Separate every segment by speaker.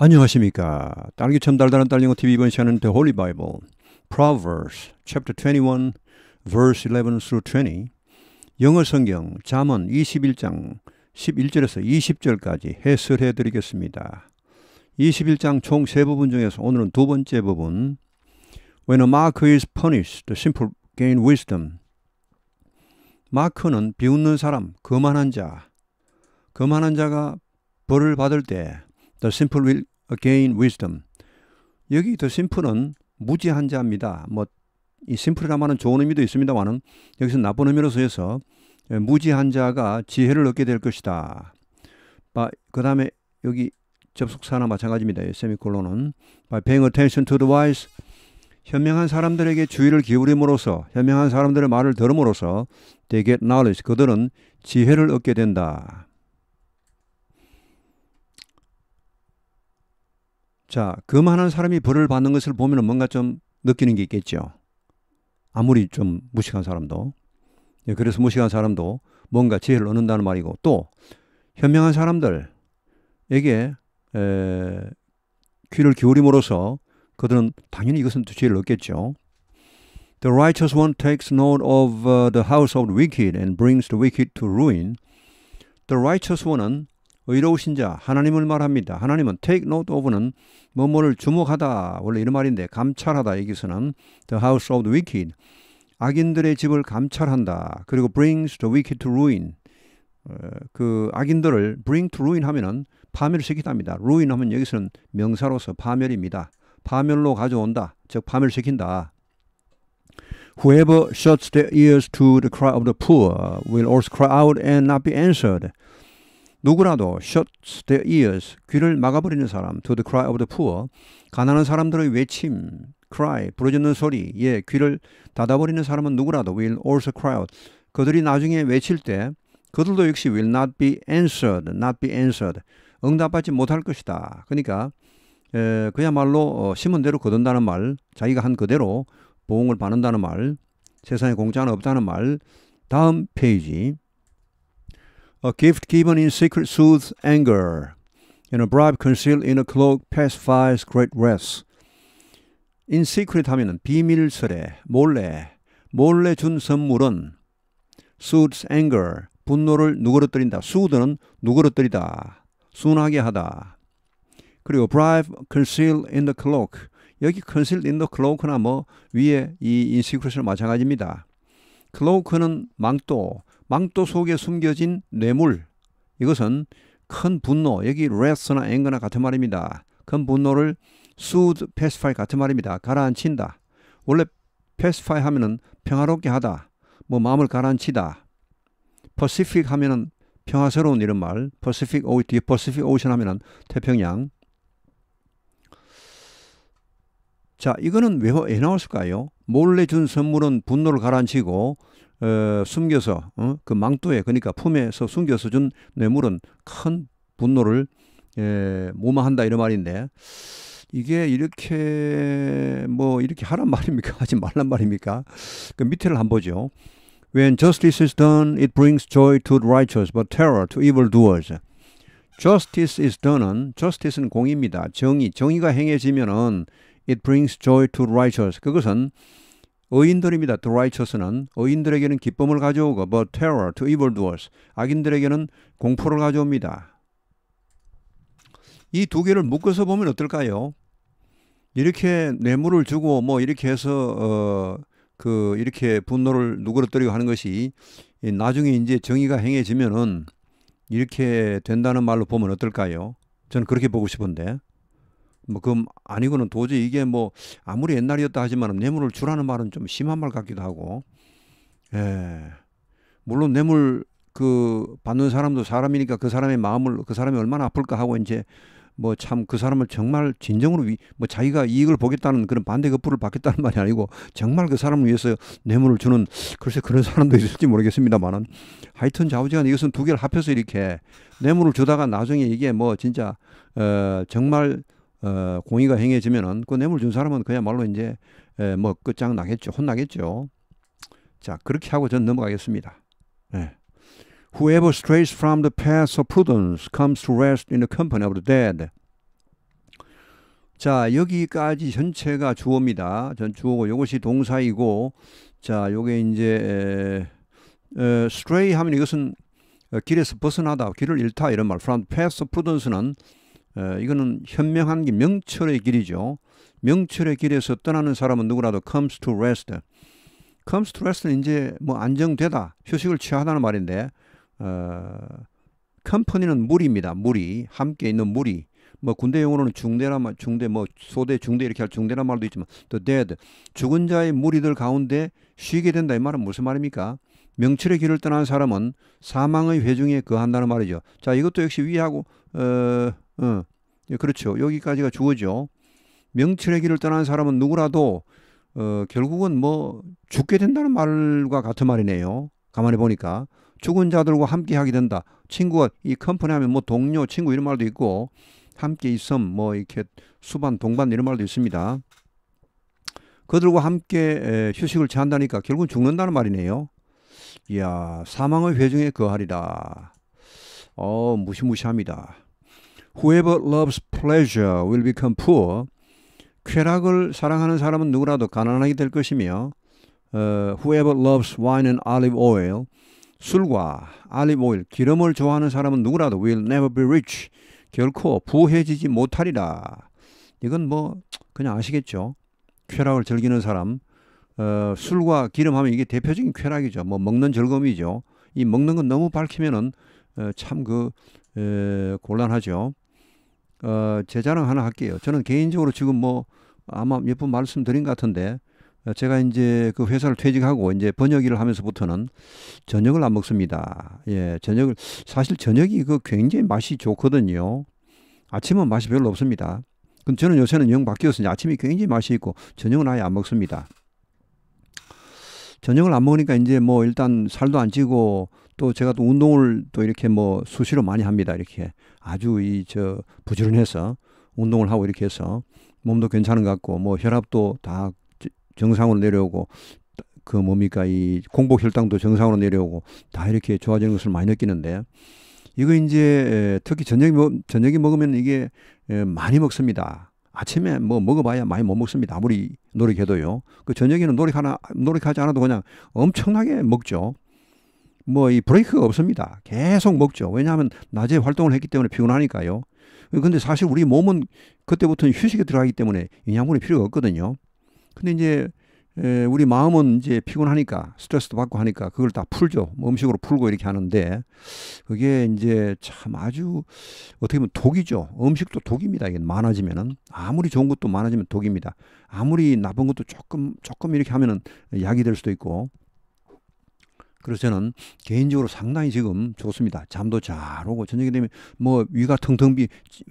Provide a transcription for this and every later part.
Speaker 1: 안녕하십니까. 딸기 참 달달한 딸링어 TV 이번 시간은 The Holy Bible, Proverbs, Chapter 21, Verse 11 through 20, 영어 성경 잠언 21장 11절에서 20절까지 해설해 드리겠습니다. 21장 총 세 부분 중에서 오늘은 두 번째 부분, When a mark is punished, the simple gain wisdom. 마크는 비웃는 사람, 거만한 자, 거만한 자가 벌을 받을 때 The simple will gain wisdom. 여기 the simple은 무지한 자입니다. 뭐이 s i m p l e 라는 좋은 의미도 있습니다만은 여기서 나쁜 의미로 쓰여서 예, 무지한 자가 지혜를 얻게 될 것이다. 그 다음에 여기 접속사나 마찬가지입니다. 세미콜론은 by paying attention to the wise 현명한 사람들에게 주의를 기울임으로써 현명한 사람들의 말을 들음으로써 they get knowledge 그들은 지혜를 얻게 된다. 자, 그 많은 사람이 벌을 받는 것을 보면 뭔가 좀 느끼는 게 있겠죠. 아무리 좀 무식한 사람도. 예, 그래서 무식한 사람도 뭔가 지혜를 얻는다는 말이고 또 현명한 사람들에게 에, 귀를 기울임으로써 그들은 당연히 이것은 지혜를 얻겠죠. The righteous one takes note of uh, the house of the wicked and brings the wicked to ruin. The righteous one은 의로우신 자 하나님을 말합니다. 하나님은 take note of는 뭐뭐를 주목하다 원래 이런 말인데 감찰하다 여기서는 the house of the wicked 악인들의 집을 감찰한다. 그리고 brings the wicked to ruin 그 악인들을 bring to ruin 하면은 파멸을 시키답니다. ruin 하면 여기서는 명사로서 파멸입니다. 파멸로 가져온다. 즉 파멸시킨다. Whoever shuts their ears to the cry of the poor will also cry out and not be answered. 누구라도 shuts their ears 귀를 막아버리는 사람 to the cry of the poor 가난한 사람들의 외침 cry 부러지는소리 예, 귀를 닫아버리는 사람은 누구라도 will also cry out 그들이 나중에 외칠 때 그들도 역시 will not be answered not be answered 응답받지 못할 것이다 그러니까 에, 그야말로 어, 심은 대로 거둔다는 말 자기가 한 그대로 보응을 받는다는 말 세상에 공짜는 없다는 말 다음 페이지 A gift given in secret soothes anger, and a bribe concealed in a cloak pacifies great wrath. In secret 하면은 비밀스레, 몰래, 몰래 준 선물은 soothes anger, 분노를 누그러뜨린다. soot는 누그러뜨리다, 순하게 하다. 그리고 bribe concealed in the cloak. 여기 concealed in the cloak나 뭐 위에 이 in secret이랑 마찬가지입니다. cloak는 망토, 망토 속에 숨겨진 뇌물 이것은 큰 분노 여기 레스나 앵거나 같은 말입니다. 큰 분노를 soothe, pacify 같은 말입니다. 가라앉힌다. 원래 pacify 하면은 평화롭게 하다. 뭐 마음을 가라앉히다. pacific 하면은 평화스러운 이런 말. pacific o 뒤에 pacific ocean 하면은 태평양. 자, 이거는 왜, 왜 나왔을까요? 몰래 준 선물은 분노를 가라앉히고 어, 숨겨서 어? 그 망토에 그러니까 품에서 숨겨서 준 뇌물은 큰 분노를 예, 무마한다 이런 말인데 이게 이렇게 뭐 이렇게 하란 말입니까? 하지 말란 말입니까? 그 밑에를 한 보죠. When justice is done, it brings joy to the righteous, but terror to evil doers. Justice is done은 justice는 공입니다. 정의, 정의가 행해지면은 it brings joy to the righteous. 그것은 의인들입니다. The righteous는 의인들에게는 기쁨을 가져오고 but terror to evildoers 악인들에게는 공포를 가져옵니다. 이 두 개를 묶어서 보면 어떨까요? 이렇게 뇌물을 주고 뭐 이렇게 해서 어그 이렇게 분노를 누그러뜨리고 하는 것이 나중에 이제 정의가 행해지면은 이렇게 된다는 말로 보면 어떨까요? 저는 그렇게 보고 싶은데. 뭐 그럼 아니고는 도저히 이게 뭐 아무리 옛날이었다 하지만 뇌물을 주라는 말은 좀 심한 말 같기도 하고 예 물론 뇌물 그 받는 사람도 사람이니까 그 사람의 마음을 그 사람이 얼마나 아플까 하고 이제 뭐 참 그 사람을 정말 진정으로 위, 뭐 자기가 이익을 보겠다는 그런 반대 급부를 받겠다는 말이 아니고 정말 그 사람을 위해서 뇌물을 주는 글쎄 그런 사람도 있을지 모르겠습니다만은 하여튼 좌우지간 이것은 두 개를 합해서 이렇게 뇌물을 주다가 나중에 이게 뭐 진짜 어 정말 어, 공의가 행해지면은 그 뇌물 준 사람은 그야말로 이제 에, 뭐 끝장 나겠죠. 혼나겠죠. 자, 그렇게 하고 전 넘어가겠습니다. 예. Whoever strays from the path of prudence comes to rest in the company of the dead. 자, 여기까지 전체가 주어입니다. 전 주어고 요것이 동사이고 자, 요게 이제 에, 에, stray 하면 이것은 어, 길에서 벗어나다, 길을 잃다 이런 말. from path of prudence는 어, 이거는 현명한 게 명철의 길이죠. 명철의 길에서 떠나는 사람은 누구라도 comes to rest. comes to rest는 이제 뭐 안정되다, 휴식을 취하다는 말인데 어, 컴퍼니는 무리입니다. 무리, 함께 있는 무리. 뭐 군대 용어로는 중대란 말, 중대 뭐 소대, 중대 이렇게 할 중대란 말도 있지만 또 dead 죽은 자의 무리들 가운데 쉬게 된다 이 말은 무슨 말입니까? 명철의 길을 떠난 사람은 사망의 회중에 거한다는 말이죠. 자 이것도 역시 위하고 어, 어, 예, 그렇죠. 여기까지가 주어죠. 명철의 길을 떠난 사람은 누구라도 어, 결국은 뭐 죽게 된다는 말과 같은 말이네요. 가만히 보니까 죽은 자들과 함께 하게 된다. 친구가 이 컴퍼니 하면 뭐 동료, 친구 이런 말도 있고 함께 있음 뭐 이렇게 수반, 동반 이런 말도 있습니다. 그들과 함께 휴식을 취한다니까 결국은 죽는다는 말이네요. 이야 사망의 회중에 거하리라. 어 무시무시합니다. Whoever loves pleasure will become poor. 쾌락을 사랑하는 사람은 누구라도 가난하게 될 것이며 어, whoever loves wine and olive oil 술과 알리브 오일 기름을 좋아하는 사람은 누구라도 will never be rich 결코 부해지지 못하리라. 이건 뭐 그냥 아시겠죠. 쾌락을 즐기는 사람 어, 술과 기름하면 이게 대표적인 쾌락이죠. 뭐 먹는 즐거움이죠. 이 먹는 건 너무 밝히면은 어, 참그 곤란하죠. 어, 제 자랑 하나 할게요. 저는 개인적으로 지금 뭐 아마 몇번 말씀드린 것 같은데 어, 제가 이제 그 회사를 퇴직하고 이제 번역 일을 하면서부터는 저녁을 안 먹습니다. 예, 저녁을 사실 저녁이 그 굉장히 맛이 좋거든요. 아침은 맛이 별로 없습니다. 근데 저는 요새는 영 바뀌었으니 아침이 굉장히 맛이 있고 저녁은 아예 안 먹습니다. 저녁을 안 먹으니까 이제 뭐 일단 살도 안 찌고 또 제가 또 운동을 또 이렇게 뭐 수시로 많이 합니다. 이렇게 아주 이 저 부지런해서 운동을 하고 이렇게 해서 몸도 괜찮은 것 같고 뭐 혈압도 다 정상으로 내려오고 그 뭡니까 이 공복 혈당도 정상으로 내려오고 다 이렇게 좋아지는 것을 많이 느끼는데 이거 이제 특히 저녁 저녁에 먹으면 이게 많이 먹습니다. 아침에 뭐 먹어봐야 많이 못 먹습니다. 아무리 노력해도요. 그 저녁에는 노력하나, 노력하지 않아도 그냥 엄청나게 먹죠. 뭐 이 브레이크가 없습니다. 계속 먹죠. 왜냐하면 낮에 활동을 했기 때문에 피곤하니까요. 근데 사실 우리 몸은 그때부터는 휴식에 들어가기 때문에 영양분이 필요가 없거든요. 근데 이제 우리 마음은 이제 피곤하니까 스트레스도 받고 하니까 그걸 다 풀죠. 뭐 음식으로 풀고 이렇게 하는데 그게 이제 참 아주 어떻게 보면 독이죠. 음식도 독입니다. 이게 많아지면은 아무리 좋은 것도 많아지면 독입니다. 아무리 나쁜 것도 조금 조금 이렇게 하면은 약이 될 수도 있고 그래서 저는 개인적으로 상당히 지금 좋습니다. 잠도 잘 오고 저녁이 되면 뭐 위가 텅텅 비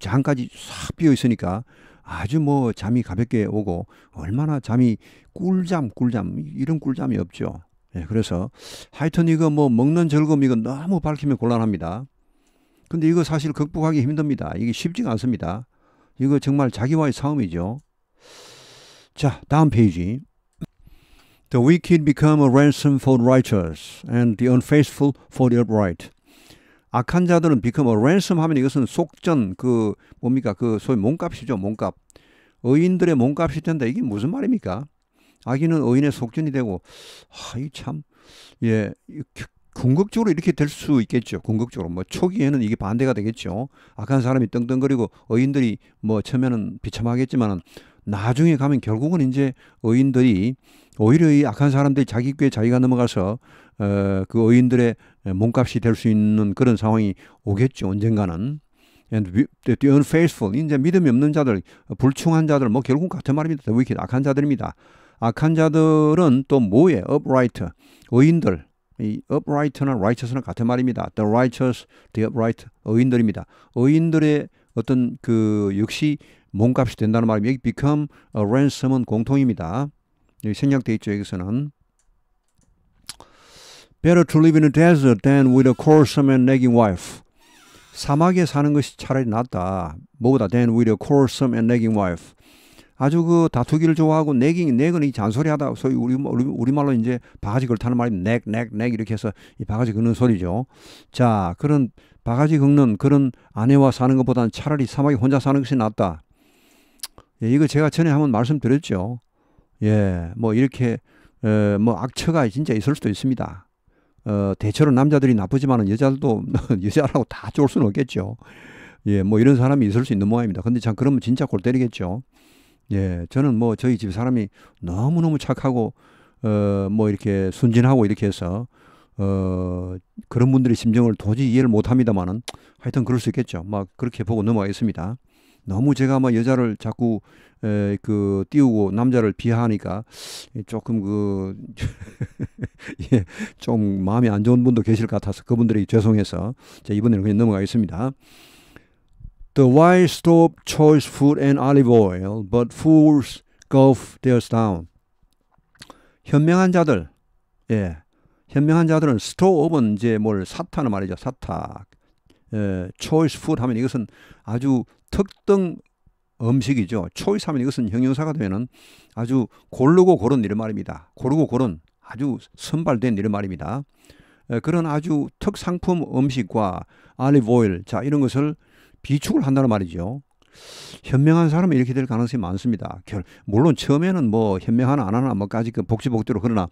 Speaker 1: 장까지 싹 비어 있으니까 아주 뭐 잠이 가볍게 오고 얼마나 잠이 꿀잠 꿀잠 이런 꿀잠이 없죠. 예, 그래서 하여튼 이거 뭐 먹는 즐거움 이건 너무 밝히면 곤란합니다. 근데 이거 사실 극복하기 힘듭니다. 이게 쉽지가 않습니다. 이거 정말 자기와의 싸움이죠. 자, 다음 페이지. The wicked become a ransom for the righteous and the unfaithful for the upright. 악한 자들은 비컴 c 랜섬 하면 이것은 속전 그 뭡니까 그 소위 몸값이죠 몸값 의인들의 몸값이 된다 이게 무슨 말입니까? 악인은 의인의 속전이 되고 아이참예 궁극적으로 이렇게 될 수 있겠죠. 궁극적으로 뭐 초기에는 이게 반대가 되겠죠. 악한 사람이 떵떵거리고 의인들이 뭐 처음에는 비참하겠지만은 나중에 가면 결국은 이제 의인들이 오히려 이 악한 사람들이 자기 꾀에 자기가 넘어가서 어, 그 어인들의 몸값이 될 수 있는 그런 상황이 오겠죠. 언젠가는. And the unfaithful, 이제 믿음이 없는 자들, 불충한 자들, 뭐 결국 같은 말입니다. The 악한 자들입니다. 악한 자들은 또뭐예 upright, 의인들. 이 upright나 righteous는 같은 말입니다. The righteous, the upright, 의인들입니다. 의인들의 어떤 그 역시 몸값이 된다는 말입니다. become a ransom은 공통입니다. 생략돼 있죠. 여기서는. Better to live in a desert than with a quarrelsome and nagging wife. 사막에 사는 것이 차라리 낫다. 뭐보다 than with a quarrelsome and nagging wife. 아주 그 다투기를 좋아하고 내깅 내은 이 잔소리하다 소위 우리 우리 말로 이제 바가지 걸타는 말이 넥넥넥 이렇게 해서 이 바가지 긁는 소리죠. 자 그런 바가지 긁는 그런 아내와 사는 것보다는 차라리 사막에 혼자 사는 것이 낫다. 예, 이거 제가 전에 한번 말씀드렸죠. 예, 뭐 이렇게 에, 뭐 악처가 진짜 있을 수도 있습니다. 어, 대체로 남자들이 나쁘지만은 여자들도 여자라고 다 좋을 수는 없겠죠. 예, 뭐 이런 사람이 있을 수 있는 모양입니다. 근데 참 그러면 진짜 골 때리겠죠. 예, 저는 뭐 저희 집 사람이 너무 너무 착하고 어, 뭐 이렇게 순진하고 이렇게 해서 어, 그런 분들의 심정을 도저히 이해를 못 합니다만은 하여튼 그럴 수 있겠죠. 막 그렇게 보고 넘어가겠습니다. 너무 제가 막 여자를 자꾸 에, 그 띄우고 남자를 비하하니까 조금 그 예, 좀 마음이 안 좋은 분도 계실 것 같아서 그분들이 죄송해서 자, 이번에는 그냥 넘어가겠습니다. The wise stop choice food and olive oil, but fools gulf theirs down. 현명한 자들, 예, 현명한 자들은 스톱은 이제 뭘 사타는 말이죠. 사타. 에, 예, choice food 하면 이것은 아주 특등 음식이죠. choice 하면 이것은 형용사가 되면 아주 고르고 고른 이런 말입니다. 고르고 고른 아주 선발된 이런 말입니다. 에, 예, 그런 아주 특상품 음식과 알리브 오일 자 이런 것을 비축을 한다는 말이죠. 현명한 사람이 이렇게 될 가능성이 많습니다. 결, 물론 처음에는 뭐 현명하나 안 하나 뭐까지 그 복지복대로 그러나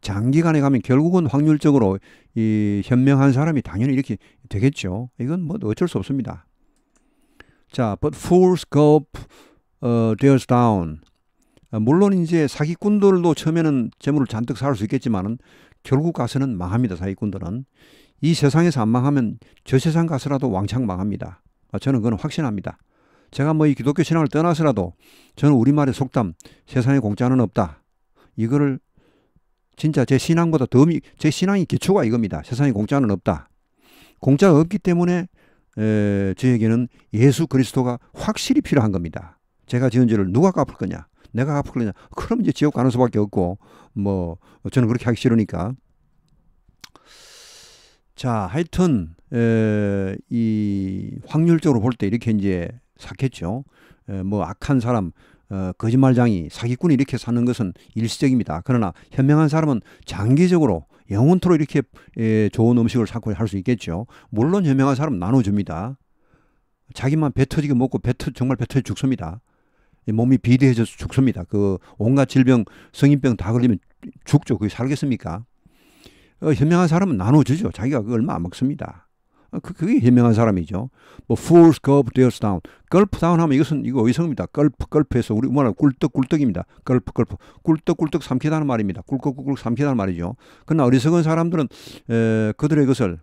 Speaker 1: 장기간에 가면 결국은 확률적으로 이 현명한 사람이 당연히 이렇게 되겠죠. 이건 뭐 어쩔 수 없습니다. 자, but fools go 어, theirs down. 어, 물론 이제 사기꾼들도 처음에는 재물을 잔뜩 살수 있겠지만은 결국 가서는 망합니다. 사기꾼들은 이 세상에서 안 망하면 저 세상 가서라도 왕창 망합니다. 아, 저는 그건 확신합니다. 제가 뭐 이 기독교 신앙을 떠나서라도 저는 우리말의 속담 세상에 공짜는 없다. 이거를 진짜 제 신앙보다 더, 제 신앙의 기초가 이겁니다. 세상에 공짜는 없다. 공짜가 없기 때문에 에, 저에게는 예수 그리스도가 확실히 필요한 겁니다. 제가 지은 죄를 누가 갚을 거냐? 내가 갚을 거냐? 그럼 이제 지옥 가는 수밖에 없고, 뭐, 저는 그렇게 하기 싫으니까. 자, 하여튼, 에, 이 확률적으로 볼 때 이렇게 이제 샀겠죠. 에, 뭐 악한 사람, 어, 거짓말장이, 사기꾼이 이렇게 사는 것은 일시적입니다. 그러나 현명한 사람은 장기적으로 영원토록 이렇게 에, 좋은 음식을 사고 할 수 있겠죠. 물론 현명한 사람 나눠줍니다. 자기만 배 터지게 먹고 배 터, 정말 배 터져 죽습니다. 몸이 비대해져서 죽습니다. 그 온갖 질병, 성인병 다 걸리면 죽죠. 그게 살겠습니까? 어, 현명한 사람은 나눠주죠. 자기가 그 얼마 안 먹습니다. 어, 그, 그게 현명한 사람이죠. 뭐 fools gulp theirs down. gulp down 하면 이것은 이거 의성입니다 gulp gulp에서 우리 우리말로 꿀떡꿀떡입니다. gulp gulp 꿀떡꿀떡 삼키다는 말입니다. 꿀꺽꿀꺽 삼키다는 말이죠. 그러나 어리석은 사람들은 에, 그들의 것을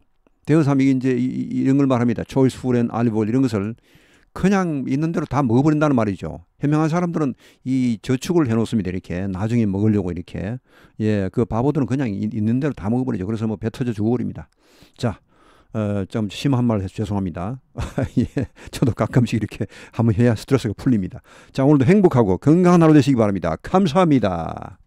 Speaker 1: 대여삼이 이제 이, 이런 걸 말합니다. choice food and olive oil 이런 것을 그냥 있는 대로 다 먹어버린다는 말이죠. 현명한 사람들은 이 저축을 해놓습니다. 이렇게 나중에 먹으려고 이렇게 예그 바보들은 그냥 있는 대로 다 먹어버리죠. 그래서 뭐 배 터져 죽어버립니다. 자 어, 좀 심한 말을 해서 죄송합니다. 예, 저도 가끔씩 이렇게 한번 해야 스트레스가 풀립니다. 자, 오늘도 행복하고 건강한 하루 되시기 바랍니다. 감사합니다.